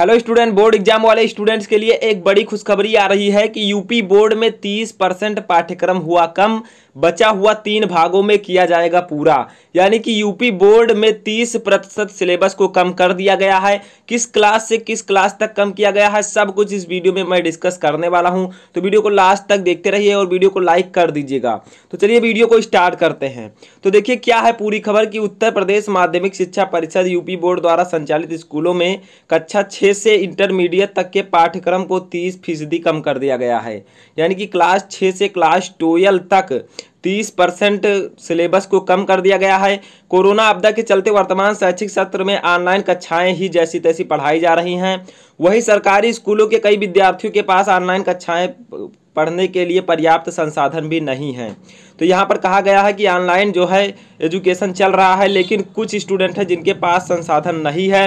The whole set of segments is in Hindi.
हेलो स्टूडेंट बोर्ड एग्जाम वाले स्टूडेंट्स के लिए एक बड़ी खुशखबरी आ रही है कि यूपी बोर्ड में 30 परसेंट पाठ्यक्रम हुआ कम बचा हुआ तीन भागों में किया जाएगा पूरा यानी कि यूपी बोर्ड में 30 प्रतिशत सिलेबस को कम कर दिया गया है किस क्लास से किस क्लास तक कम किया गया है सब कुछ इस वीडियो में मैं डिस्कस करने वाला हूं तो वीडियो को लास्ट तक देखते रहिए और वीडियो को लाइक कर दीजिएगा तो चलिए वीडियो को स्टार्ट करते हैं तो देखिए क्या है पूरी खबर कि उत्तर प्रदेश माध्यमिक शिक्षा परिषद यूपी बोर्ड द्वारा संचालित स्कूलों में कक्षा छः से इंटरमीडिएट तक के पाठ्यक्रम को तीस फीसदी कम कर दिया गया है यानी कि क्लास छः से क्लास ट्वेल्व तक तीस परसेंट सिलेबस को कम कर दिया गया है कोरोना आपदा के चलते वर्तमान शैक्षिक सत्र में ऑनलाइन कक्षाएं ही जैसी तैसी पढ़ाई जा रही हैं वहीं सरकारी स्कूलों के कई विद्यार्थियों के पास ऑनलाइन कक्षाएं पढ़ने के लिए पर्याप्त संसाधन भी नहीं हैं तो यहाँ पर कहा गया है कि ऑनलाइन जो है एजुकेशन चल रहा है लेकिन कुछ स्टूडेंट हैं जिनके पास संसाधन नहीं है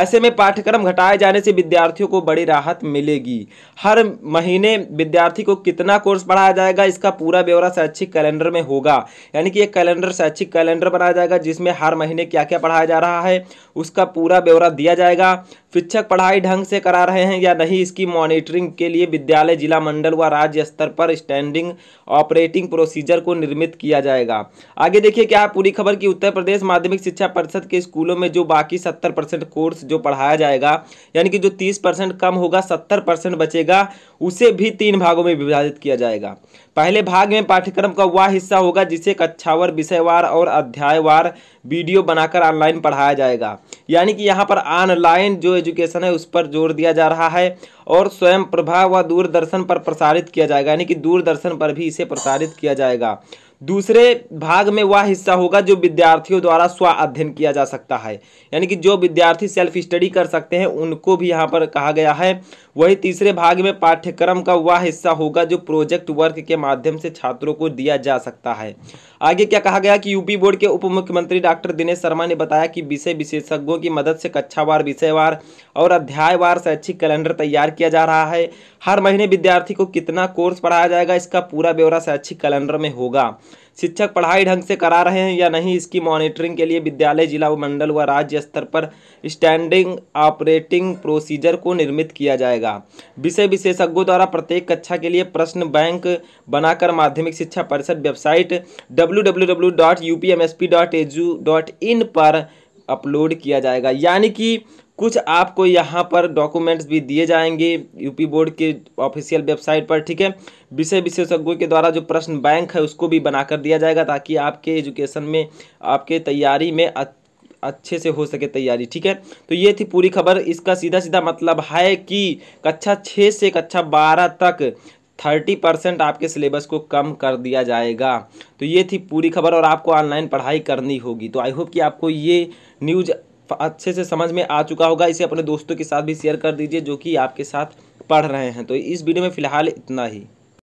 ऐसे में पाठ्यक्रम घटाए जाने से विद्यार्थियों को बड़ी राहत मिलेगी हर महीने विद्यार्थी को कितना कोर्स पढ़ाया जाएगा इसका पूरा ब्यौरा शैक्षिक कैलेंडर में होगा यानी कि एक कैलेंडर शैक्षिक कैलेंडर बनाया जाएगा जिसमें हर महीने क्या क्या पढ़ाया जा रहा है उसका पूरा ब्यौरा दिया जाएगा शिक्षक पढ़ाई ढंग से करा रहे हैं या नहीं इसकी मॉनिटरिंग के लिए विद्यालय जिला मंडल व राज्य स्तर पर स्टैंडिंग ऑपरेटिंग प्रोसीजर को निर्मित किया जाएगा आगे देखिए क्या है पूरी खबर की उत्तर प्रदेश माध्यमिक शिक्षा परिषद के स्कूलों में जो बाकी सत्तर परसेंट कोर्स जो पढ़ाया जाएगा यानी कि जो तीस परसेंट कम होगा सत्तर परसेंट बचेगा उसे भी तीन भागों में विभाजित किया जाएगा पहले भाग में पाठ्यक्रम का वह हिस्सा होगा जिसे कक्षावर विषयवार और अध्यायवार वीडियो बनाकर ऑनलाइन पढ़ाया जाएगा यानी कि यहाँ पर ऑनलाइन जो एजुकेशन है उस पर जोर दिया जा रहा है और स्वयं प्रभा व दूरदर्शन पर प्रसारित किया जाएगा यानी कि दूरदर्शन पर भी इसे प्रसारित किया जाएगा दूसरे भाग में वह हिस्सा होगा जो विद्यार्थियों द्वारा स्व अध्ययन किया जा सकता है यानी कि जो विद्यार्थी सेल्फ स्टडी कर सकते हैं उनको भी यहाँ पर कहा गया है वही तीसरे भाग में पाठ्यक्रम का वह हिस्सा होगा जो प्रोजेक्ट वर्क के माध्यम से छात्रों को दिया जा सकता है आगे क्या कहा गया कि यूपी बोर्ड के उप मुख्यमंत्री डॉक्टर दिनेश शर्मा ने बताया कि विषय विशेषज्ञों की मदद से कक्षावार विषयवार और अध्यायवार शैक्षिक कैलेंडर तैयार किया जा रहा है हर महीने विद्यार्थी को कितना कोर्स पढ़ाया जाएगा इसका पूरा ब्यौरा शैक्षिक कैलेंडर में होगा शिक्षक पढ़ाई ढंग से करा रहे हैं या नहीं इसकी मॉनिटरिंग के लिए विद्यालय जिला मंडल व राज्य स्तर पर स्टैंडिंग ऑपरेटिंग प्रोसीजर को निर्मित किया जाएगा विषय विशेषज्ञों द्वारा प्रत्येक कक्षा के लिए प्रश्न बैंक बनाकर माध्यमिक शिक्षा परिषद वेबसाइट डब्ल्यू पर अपलोड किया जाएगा यानी कि कुछ आपको यहाँ पर डॉक्यूमेंट्स भी दिए जाएंगे यूपी बोर्ड के ऑफिशियल वेबसाइट पर ठीक है विषय विशेषज्ञों के द्वारा जो प्रश्न बैंक है उसको भी बनाकर दिया जाएगा ताकि आपके एजुकेशन में आपके तैयारी में अच्छे से हो सके तैयारी ठीक है तो ये थी पूरी खबर इसका सीधा सीधा मतलब है कि कक्षा छः से कक्षा बारह तक थर्टी परसेंट आपके सिलेबस को कम कर दिया जाएगा तो ये थी पूरी खबर और आपको ऑनलाइन पढ़ाई करनी होगी तो आई होप कि आपको ये न्यूज़ अच्छे से समझ में आ चुका होगा इसे अपने दोस्तों के साथ भी शेयर कर दीजिए जो कि आपके साथ पढ़ रहे हैं तो इस वीडियो में फ़िलहाल इतना ही